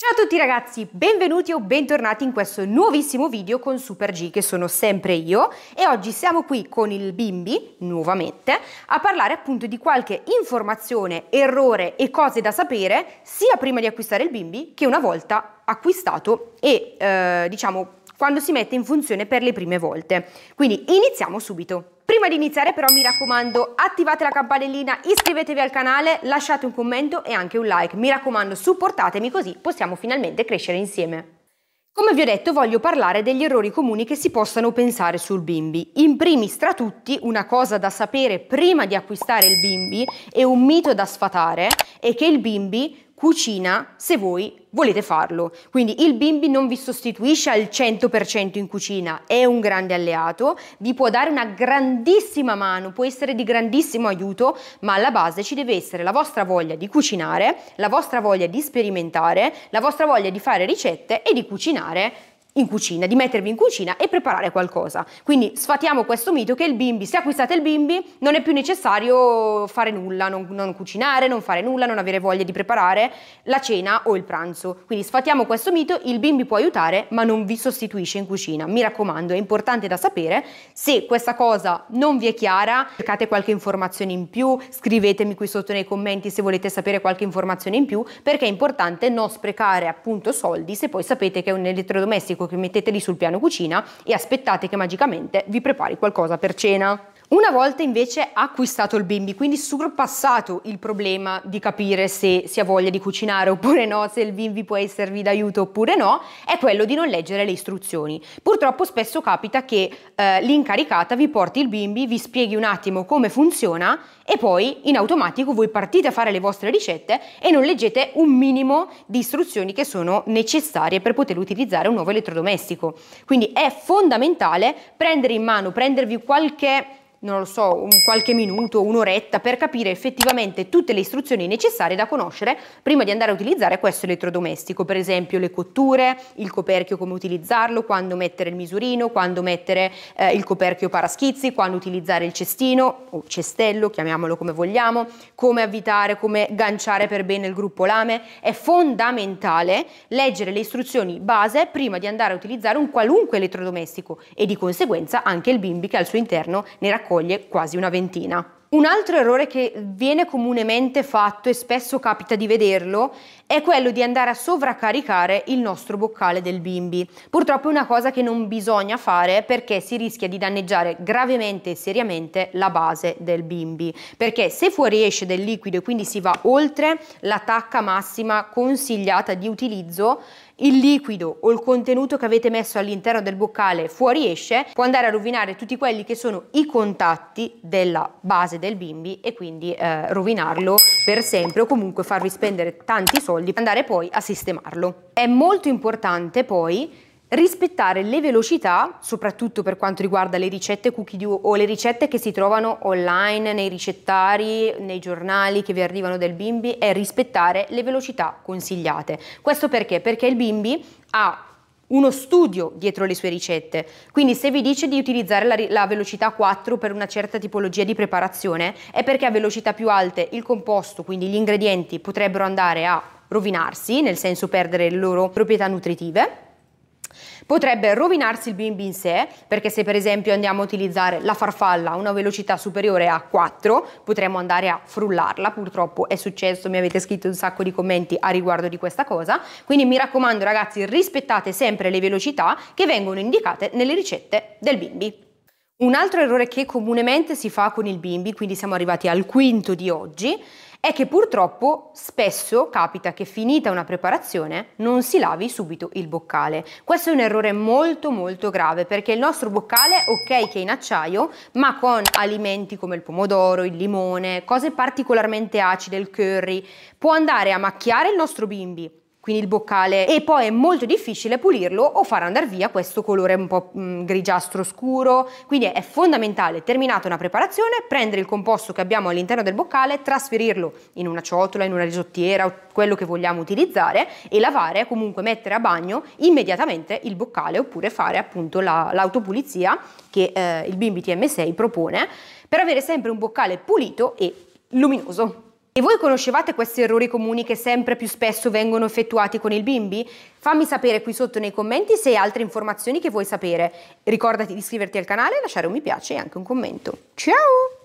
Ciao a tutti ragazzi, benvenuti o bentornati in questo nuovissimo video con Super G che sono sempre io e oggi siamo qui con il bimbi, nuovamente, a parlare appunto di qualche informazione, errore e cose da sapere sia prima di acquistare il bimbi che una volta acquistato e eh, diciamo quando si mette in funzione per le prime volte. Quindi iniziamo subito. Prima di iniziare però mi raccomando attivate la campanellina, iscrivetevi al canale, lasciate un commento e anche un like. Mi raccomando supportatemi così possiamo finalmente crescere insieme. Come vi ho detto voglio parlare degli errori comuni che si possano pensare sul bimbi. In primis tra tutti una cosa da sapere prima di acquistare il bimbi e un mito da sfatare è che il bimbi cucina se voi volete farlo. Quindi il bimbi non vi sostituisce al 100% in cucina, è un grande alleato, vi può dare una grandissima mano, può essere di grandissimo aiuto, ma alla base ci deve essere la vostra voglia di cucinare, la vostra voglia di sperimentare, la vostra voglia di fare ricette e di cucinare in cucina, di mettervi in cucina e preparare qualcosa. Quindi sfatiamo questo mito che il bimbi, se acquistate il bimbi, non è più necessario fare nulla, non, non cucinare, non fare nulla, non avere voglia di preparare la cena o il pranzo. Quindi sfatiamo questo mito, il bimbi può aiutare ma non vi sostituisce in cucina. Mi raccomando, è importante da sapere. Se questa cosa non vi è chiara, cercate qualche informazione in più, scrivetemi qui sotto nei commenti se volete sapere qualche informazione in più, perché è importante non sprecare appunto soldi se poi sapete che è un elettrodomestico che mettete lì sul piano cucina e aspettate che magicamente vi prepari qualcosa per cena. Una volta invece acquistato il bimbi, quindi sorpassato il problema di capire se si ha voglia di cucinare oppure no, se il bimbi può esservi d'aiuto oppure no, è quello di non leggere le istruzioni. Purtroppo spesso capita che eh, l'incaricata vi porti il bimbi, vi spieghi un attimo come funziona e poi in automatico voi partite a fare le vostre ricette e non leggete un minimo di istruzioni che sono necessarie per poter utilizzare un nuovo elettrodomestico. Quindi è fondamentale prendere in mano, prendervi qualche non lo so, un qualche minuto, un'oretta per capire effettivamente tutte le istruzioni necessarie da conoscere prima di andare a utilizzare questo elettrodomestico, per esempio le cotture, il coperchio come utilizzarlo, quando mettere il misurino, quando mettere eh, il coperchio paraschizzi, quando utilizzare il cestino o cestello, chiamiamolo come vogliamo, come avvitare, come ganciare per bene il gruppo lame. È fondamentale leggere le istruzioni base prima di andare a utilizzare un qualunque elettrodomestico e di conseguenza anche il bimbi che al suo interno ne racconta raccoglie quasi una ventina. Un altro errore che viene comunemente fatto e spesso capita di vederlo è quello di andare a sovraccaricare il nostro boccale del bimbi. Purtroppo è una cosa che non bisogna fare perché si rischia di danneggiare gravemente e seriamente la base del bimbi. Perché se fuoriesce del liquido e quindi si va oltre la tacca massima consigliata di utilizzo, il liquido o il contenuto che avete messo all'interno del boccale fuoriesce, può andare a rovinare tutti quelli che sono i contatti della base del bimbi e quindi eh, rovinarlo per sempre o comunque farvi spendere tanti soldi per andare poi a sistemarlo. È molto importante poi rispettare le velocità, soprattutto per quanto riguarda le ricette cookie dough o le ricette che si trovano online, nei ricettari, nei giornali che vi arrivano del bimbi, è rispettare le velocità consigliate. Questo perché? Perché il bimbi ha uno studio dietro le sue ricette. Quindi se vi dice di utilizzare la, la, velocità 4 per una certa tipologia di preparazione, è perché a velocità più alte il composto, quindi gli ingredienti, potrebbero andare a rovinarsi, nel senso perdere le loro proprietà nutritive potrebbe rovinarsi il bimbi in sé, perché se per esempio andiamo a utilizzare la farfalla a una velocità superiore a 4, potremmo andare a frullarla, purtroppo è successo, mi avete scritto un sacco di commenti a riguardo di questa cosa, quindi mi raccomando ragazzi rispettate sempre le velocità che vengono indicate nelle ricette del bimbi. Un altro errore che comunemente si fa con il bimbi, quindi siamo arrivati al quinto di oggi, è che purtroppo spesso capita che finita una preparazione non si lavi subito il boccale. Questo è un errore molto molto grave perché il nostro boccale, ok che è in acciaio, ma con alimenti come il pomodoro, il limone, cose particolarmente acide, il curry, può andare a macchiare il nostro bimbi, quindi il boccale e poi è molto difficile pulirlo o far andare via questo colore un po' mm, grigiastro scuro quindi è fondamentale terminata una preparazione prendere il composto che abbiamo all'interno del boccale trasferirlo in una ciotola in una risottiera o quello che vogliamo utilizzare e lavare comunque mettere a bagno immediatamente il boccale oppure fare appunto l'autopulizia che eh, il bimbi TM6 propone per avere sempre un boccale pulito e luminoso e voi conoscevate questi errori comuni che sempre più spesso vengono effettuati con il bimbi? Fammi sapere qui sotto nei commenti se hai altre informazioni che vuoi sapere. Ricordati di iscriverti al canale, lasciare un mi piace e anche un commento. Ciao!